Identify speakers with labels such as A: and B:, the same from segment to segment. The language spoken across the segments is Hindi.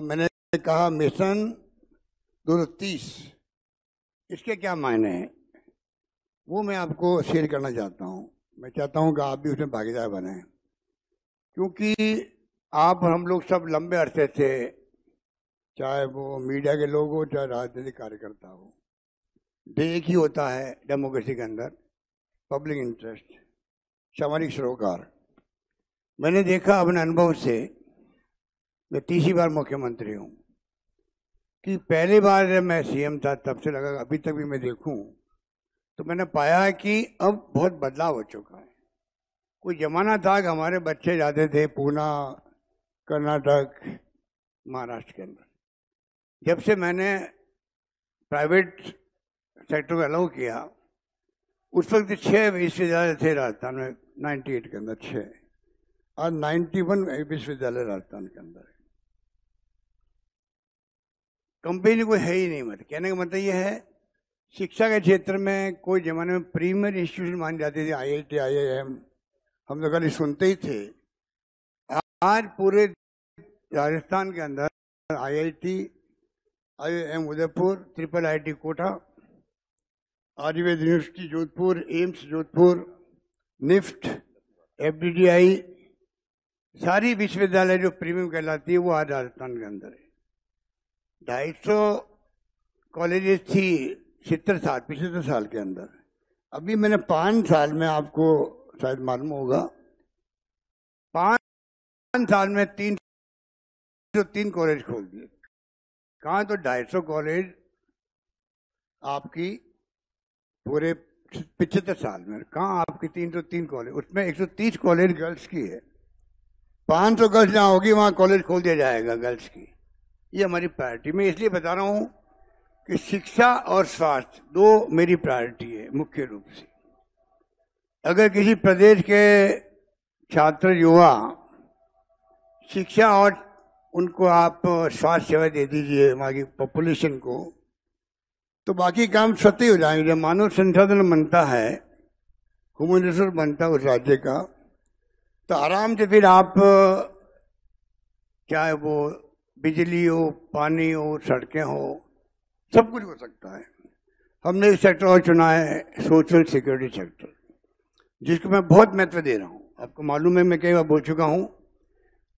A: और मैंने कहा मिशन दुरतीस इसके क्या मायने हैं वो मैं आपको शेयर करना चाहता हूँ मैं चाहता हूँ कि आप भी उसमें भागीदार बने क्योंकि आप हम लोग सब लंबे अरसे से चाहे वो मीडिया के लोग हो चाहे राजनीतिक कार्यकर्ता हो एक ही होता है डेमोक्रेसी के अंदर पब्लिक इंटरेस्ट सामाजिक सरोकार मैंने देखा अपने अनुभव से मैं तीसरी बार मुख्यमंत्री हूँ कि पहली बार जब मैं सीएम था तब से लगा अभी तक भी मैं देखूं तो मैंने पाया है कि अब बहुत बदलाव हो चुका है कोई जमाना था कि हमारे बच्चे जाते थे पूना कर्नाटक महाराष्ट्र के अंदर जब से मैंने प्राइवेट सेक्टर को अलाउ किया उस वक्त तो छः विश्वविद्यालय थे राजस्थान में 98 के अंदर छः और 91 वन विश्वविद्यालय राजस्थान के अंदर है कंपनी कोई है ही नहीं मतलब कहने का मतलब ये है शिक्षा के क्षेत्र में कोई जमाने में प्रीमियर इंस्टीट्यूशन माने जाते थे आई I T I I am हम तो कल सुनते ही थे आज पूरे राजस्थान के अंदर I I T I M Udaipur triple I T Kota Ayurveda university Jodhpur AIIMS Jodhpur NIFT F सारी विश्वविद्यालय जो प्रीमियम कहलाती है वो आज राजस्थान के अंदर है ढाई सौ कॉलेज थी छिहत्तर साल पिछहत्तर साल के अंदर अभी मैंने पाँच साल में आपको शायद मालूम होगा पाँच साल में तीन सौ तीन कॉलेज खोल दिए कहाँ तो ढाई सौ कॉलेज आपकी पूरे पिछहत्तर साल में कहाँ आपकी तीन सौ तीन कॉलेज उसमें एक सौ तीस कॉलेज गर्ल्स की है पाँच सौ गर्ल्स जहाँ होगी वहाँ कॉलेज खोल दिया जाएगा गर्ल्स की ये हमारी प्रायोरिटी मैं इसलिए बता रहा हूँ कि शिक्षा और स्वास्थ्य दो मेरी प्रायोरिटी है मुख्य रूप से अगर किसी प्रदेश के छात्र युवा शिक्षा और उनको आप स्वास्थ्य सेवा दे दीजिए वहाँ की पॉपुलेशन को तो बाकी काम स्वतः हो जाएंगे जब मानव संसाधन बनता है ह्यूमन रिसोर्स बनता है उस राज्य का तो आराम से फिर आप चाहे वो बिजली हो पानी हो सड़कें हो सब कुछ हो सकता है हमने एक सेक्टर और चुना है सोशल सिक्योरिटी सेक्टर जिसको मैं बहुत महत्व दे रहा हूँ आपको मालूम है मैं कई बार बोल चुका हूँ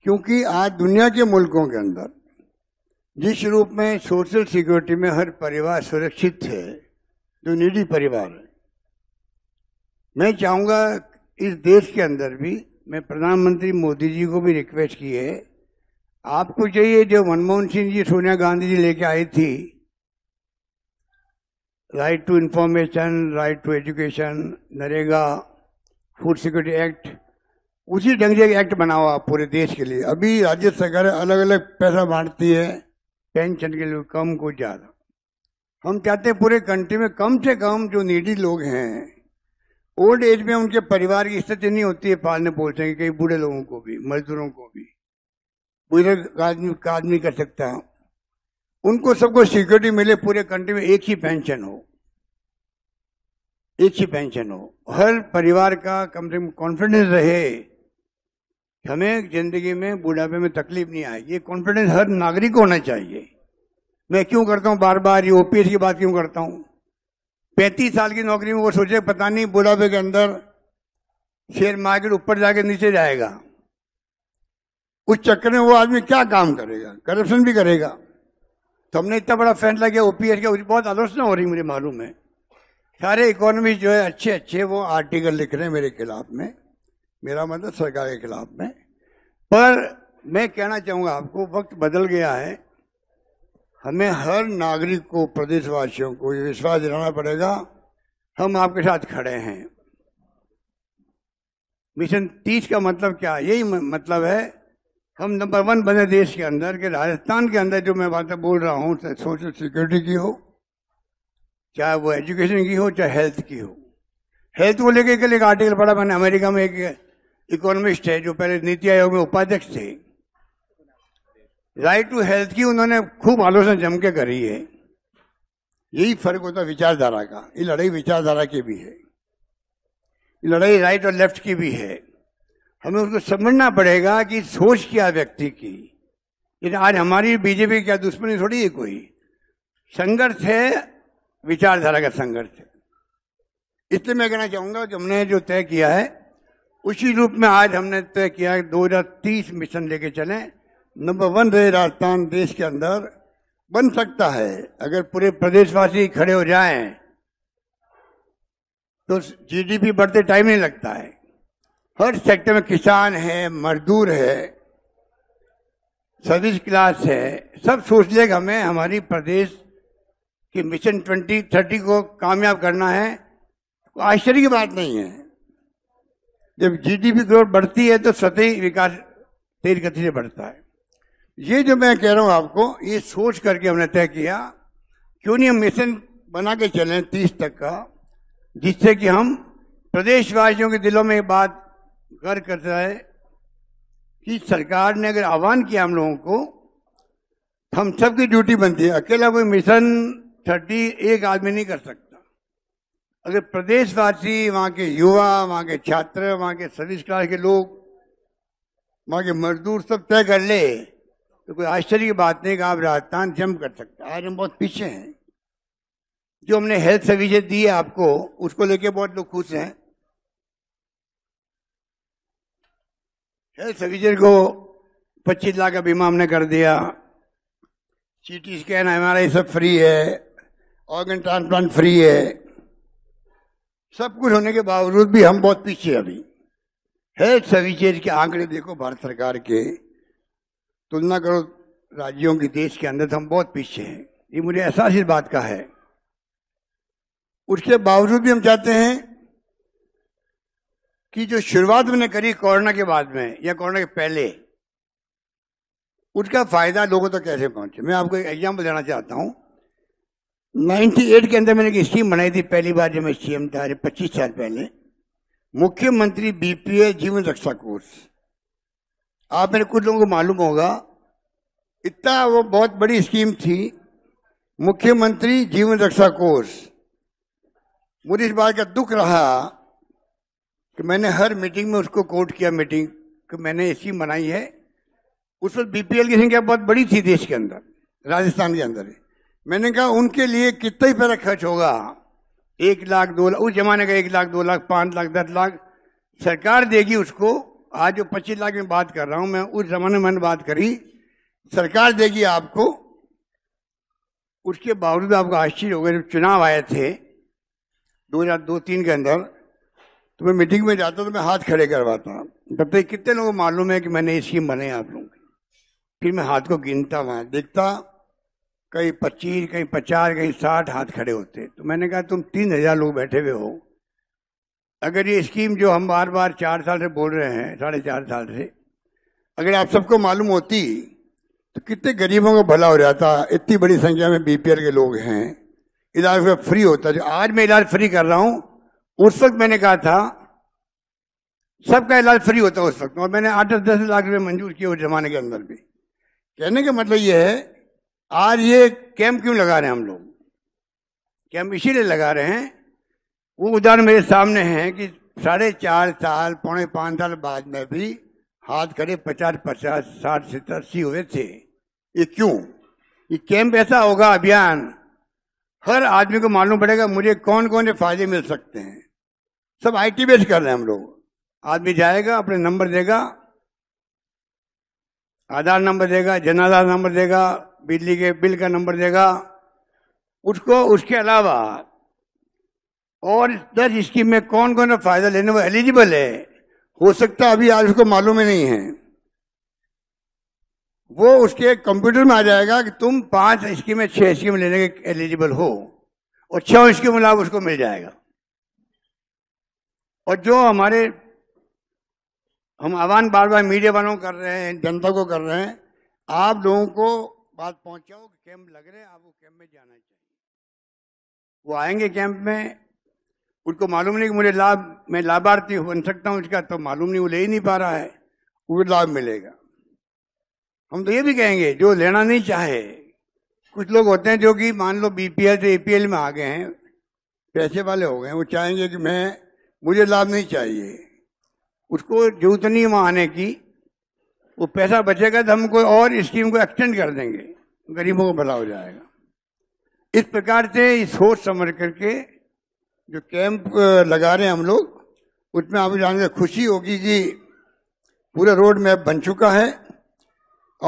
A: क्योंकि आज दुनिया के मुल्कों के अंदर जिस रूप में सोशल सिक्योरिटी में हर परिवार सुरक्षित है जो निजी परिवार है मैं चाहूँगा इस देश के अंदर भी मैं प्रधानमंत्री मोदी जी को भी रिक्वेस्ट की है आपको चाहिए जो मनमोहन सिंह जी सोनिया गांधी जी लेके आई थी right to information right to education NREGA food security act उसी ढंग से एक्ट बना हुआ पूरे देश के लिए अभी राज्य सरकार अलग अलग पैसा बांटती है पेंशन के लिए कम को ज़्यादा हम चाहते हैं पूरे कंट्री में कम से कम जो निडी लोग हैं ओल्ड एज में उनके परिवार की स्थिति नहीं होती है पालने पोलने की कई बूढ़े लोगों को भी मजदूरों को भी पूरे आदमी का आदमी कर सकता है उनको सबको सिक्योरिटी मिले पूरे कंट्री में एक ही पेंशन हो एक ही पेंशन हो हर परिवार का कम से कम कॉन्फिडेंस रहे हमें जिंदगी में बुढ़ापे में तकलीफ नहीं आएगी ये कॉन्फिडेंस हर नागरिक को होना चाहिए मैं क्यों करता हूँ बार बार ये ओपीएस की बात क्यों करता हूँ पैंतीस साल की नौकरी में वो सोचे पता नहीं बुढ़ापे के अंदर शेयर मार्केट ऊपर जाके नीचे जाएगा उस चक्कर में वो आदमी क्या काम करेगा करप्शन भी करेगा तो हमने इतना बड़ा फैसला किया ओपीएस का बहुत आलोचना हो रही मुझे मालूम है सारे इकोनॉमी जो है अच्छे अच्छे वो आर्टिकल लिख रहे हैं मेरे खिलाफ में मेरा मतलब सरकार के खिलाफ में पर मैं कहना चाहूँगा आपको वक्त बदल गया है हमें हर नागरिक को प्रदेशवासियों को ये विश्वास दिलाना पड़ेगा हम आपके साथ खड़े हैं मिशन तीस का मतलब क्या यही मतलब है हम नंबर वन बने देश के अंदर कि राजस्थान के अंदर जो मैं बातें बोल रहा हूँ चाहे सोशल सिक्योरिटी की हो चाहे वो एजुकेशन की हो चाहे हेल्थ की हो हेल्थ को लेकर के एक आर्टिकल पढ़ा मैंने अमेरिका में एक इकोनॉमिस्ट है जो पहले नीति आयोग में उपाध्यक्ष थे राइट टू हेल्थ की उन्होंने खूब आलोचना जम के करी है यही फर्क होता विचारधारा का ये लड़ाई विचारधारा की भी है लड़ाई राइट और लेफ्ट की भी है हमें उसको समझना पड़ेगा कि सोच क्या व्यक्ति की लेकिन आज हमारी बीजेपी क्या दुश्मनी थोड़ी है कोई संघर्ष है विचारधारा का संघर्ष है इसलिए मैं कहना चाहूंगा कि हमने जो तय किया है उसी रूप में आज हमने तय किया है दो हजार तीस मिशन लेके चले नंबर वन रहे राजस्थान देश के अंदर बन सकता है अगर पूरे प्रदेशवासी खड़े हो जाएं तो जीडीपी बढ़ते टाइम नहीं लगता है हर सेक्टर में किसान है मजदूर है सर्विस क्लास है सब सोच लेगा हमें हमारी प्रदेश कि मिशन ट्वेंटी थर्टी को कामयाब करना है कोई तो आश्चर्य की बात नहीं है जब जीडीपी ग्रोथ बढ़ती है तो सतही विकास तेज गति से बढ़ता है ये जो मैं कह रहा हूं आपको ये सोच करके हमने तय किया क्यों नहीं हम मिशन बना के चले तीस तक का जिससे कि हम प्रदेशवासियों के दिलों में ये बात कर करता है कि सरकार ने अगर आह्वान किया हम लोगों को तो हम सबकी ड्यूटी बनती है अकेला कोई मिशन थर्टी एक आदमी नहीं कर सकता अगर प्रदेशवासी वहाँ के युवा वहाँ के छात्र वहाँ के सर्विस क्लास के लोग वहाँ के मजदूर सब तय कर ले तो कोई आश्चर्य की बात नहीं कि आप राजस्थान जम कर सकते आज हम बहुत पीछे हैं जो हमने हेल्थ सर्विसेज दी है आपको उसको लेके बहुत लोग खुश हैं सविजर को 25 लाख का बीमा हमने कर दिया सीटी स्कैन हमारा ये सब फ्री है ऑर्गन ट्रांसप्लांट फ्री है सब कुछ होने के बावजूद भी हम बहुत पीछे अभी हेल्थ सर्विसेज के आंकड़े देखो भारत सरकार के तुलना करो राज्यों के देश के अंदर तो हम बहुत पीछे हैं ये मुझे एहसास इस बात का है उसके बावजूद भी हम चाहते हैं कि जो शुरुआत मैंने करी कोरोना के बाद में या कोरोना के पहले उसका फायदा लोगों तक तो कैसे पहुंचे मैं आपको एक एग्जाम्पल देना चाहता हूं 98 के अंदर मैंने एक स्कीम बनाई थी पहली बार जब मैं सीएम था अरे पच्चीस साल पहले मुख्यमंत्री बीपीए जीवन रक्षा कोर्स आप मेरे कुछ लोगों को मालूम होगा इतना वो बहुत बड़ी स्कीम थी मुख्यमंत्री जीवन रक्षा कोर्स मुझे इस बात का दुख रहा कि मैंने हर मीटिंग में उसको कोट किया मीटिंग कि मैंने ऐसी मनाई है उस वक्त बीपीएल की संख्या बहुत बड़ी थी देश के अंदर राजस्थान के अंदर मैंने कहा उनके लिए कितना ही पैसा खर्च होगा एक लाख दो लाख उस जमाने का एक लाख दो लाख पाँच लाख दस लाख सरकार देगी उसको आज जो पच्चीस लाख में बात कर रहा हूँ मैं उस जमाने में बात करी सरकार देगी आपको उसके बावजूद आपको आश्चर्य हो गया जब चुनाव आए थे दो हजार दो तीन के अंदर तो मैं मीटिंग में जाता तो मैं हाथ खड़े करवाता तब तक तो कितने लोगों को मालूम है कि मैंने ये स्कीम बने आप लोगों की फिर मैं हाथ को गिनता वहां देखता कहीं पच्चीस कहीं पचास कहीं साठ हाथ खड़े होते तो मैंने कहा तुम तीन हजार लोग बैठे हुए हो अगर ये स्कीम जो हम बार बार चार साल से बोल रहे हैं साढ़े चार साल से अगर आप सबको मालूम होती तो कितने गरीबों का भला हो जाता इतनी बड़ी संख्या में बीपीएल के लोग हैं इलाज फ्री होता जो आज मैं इलाज फ्री कर रहा हूँ उस वक्त मैंने कहा था सबका इलाज फ्री होता उस वक्त और मैंने आठ दस लाख रुपए मंजूर किए उस जमाने के अंदर भी कहने का मतलब यह है आज ये कैंप क्यों लगा रहे हैं हम लोग कैंप इसीलिए लगा रहे हैं वो उदाहरण मेरे सामने हैं कि साढ़े चार साल पौने पाँच साल बाद में भी हाथ खड़े पचास पचास साठ सत्तर अस्सी हुए थे ये क्यों ये कैंप ऐसा होगा अभियान हर आदमी को मालूम पड़ेगा मुझे कौन कौन से फायदे मिल सकते हैं सब आईटी बेस कर रहे हैं हम लोग आदमी जाएगा अपने नंबर देगा आधार नंबर देगा जन आधार नंबर देगा बिजली के बिल का नंबर देगा उसको उसके अलावा और दस स्कीम में कौन कौन सा फायदा लेने वो एलिजिबल है हो सकता अभी आज उसको मालूम ही नहीं है वो उसके कंप्यूटर में आ जाएगा कि तुम पांच स्कीम में छह स्कीम लेने के एलिजिबल हो और छह स्कीम लाभ उसको मिल जाएगा और जो हमारे हम आह्वान बार बार मीडिया वालों कर रहे हैं जनता को कर रहे हैं आप लोगों को बात पहुंचाओ कैंप लग रहे हैं आपको कैंप में जाना चाहिए वो आएंगे कैंप में उनको मालूम नहीं कि मुझे लाभ मैं लाभार्थी बन सकता हूँ इसका तो मालूम नहीं वो ले ही नहीं पा रहा है वो लाभ मिलेगा हम तो ये भी कहेंगे जो लेना नहीं चाहे कुछ लोग होते हैं जो कि मान लो बीपीएल से एपीएल में आ गए हैं पैसे वाले हो गए वो चाहेंगे कि मैं मुझे लाभ नहीं चाहिए उसको जरूरत नहीं वहाँ आने की वो पैसा बचेगा तो हम कोई और स्कीम को एक्सटेंड कर देंगे गरीबों को भला हो जाएगा इस प्रकार से सोच समझ करके जो कैंप लगा रहे हैं हम लोग उसमें आप जानते खुशी होगी कि पूरा रोड मैप बन चुका है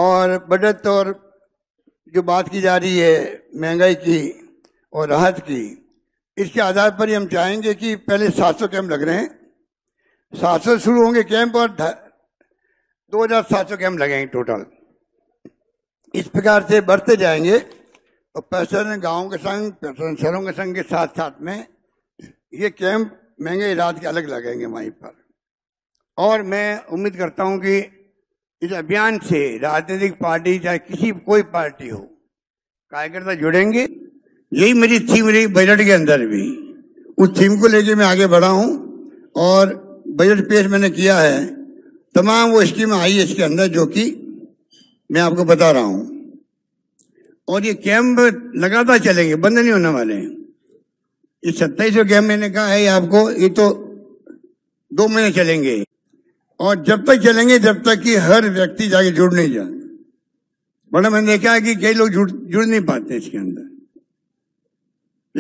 A: और बजट और जो बात की जा रही है महंगाई की और राहत की इसके आधार पर ही हम चाहेंगे कि पहले 700 कैंप लग रहे हैं 700 शुरू होंगे कैंप और दो हजार सात सौ कैंप लगेंगे टोटल इस प्रकार से बढ़ते जाएंगे और पैसन गाँव के संग पैसन शहरों के संग के साथ साथ में ये कैंप महंगे इलाज के अलग लगेंगे वहीं पर और मैं उम्मीद करता हूँ कि इस अभियान से राजनीतिक पार्टी चाहे किसी कोई पार्टी हो कार्यकर्ता जुड़ेंगे यही मेरी थीम रही बजट के अंदर भी उस थीम को लेके मैं आगे बढ़ा हूँ और बजट पेश मैंने किया है तमाम वो स्कीम आई है इसके अंदर जो कि मैं आपको बता रहा हूँ और ये कैंप लगातार चलेंगे बंद नहीं होने वाले ये सत्ताईस कैंप मैंने कहा है आपको ये तो दो महीने चलेंगे और जब तक चलेंगे जब तक कि हर व्यक्ति जाके जुड़ नहीं जाए बड़ा मैंने देखा है कि कई लोग जुड़ जुड़ नहीं पाते इसके अंदर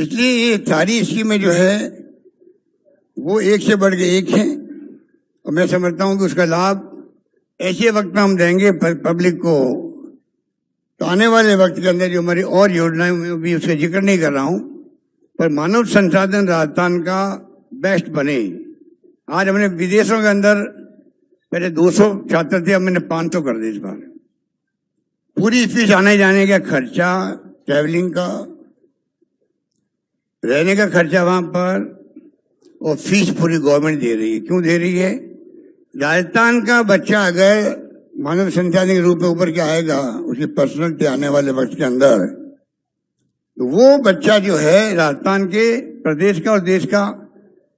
A: इसलिए ये सारी स्कीमें जो है वो एक से बढ़ के एक है और मैं समझता हूं कि उसका लाभ ऐसे वक्त में हम देंगे पब्लिक को तो आने वाले वक्त के अंदर जो हमारी और योजनाएं में भी उसका जिक्र नहीं कर रहा हूं पर मानव संसाधन राजस्थान का बेस्ट बने आज हमने विदेशों के अंदर पहले 200 छात्र थे अब मैंने 500 कर दी इस बार पूरी फीस आने जाने का खर्चा ट्रेवलिंग का रहने का खर्चा वहां पर और फीस पूरी गवर्नमेंट दे रही है क्यों दे रही है राजस्थान का बच्चा अगर मानव संचालन के रूप में ऊपर के आएगा उसकी पर्सनलिटी आने वाले वक्त के अंदर तो वो बच्चा जो है राजस्थान के प्रदेश का और देश का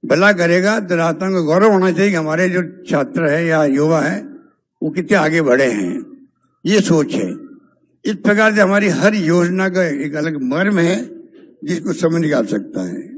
A: भला करेगा तो राजस्थान को गौरव होना चाहिए कि हमारे जो छात्र है या युवा है वो कितने आगे बढ़े हैं ये सोच है इस प्रकार से हमारी हर योजना का एक अलग मर्म है जिसको समझ नहीं आ सकता है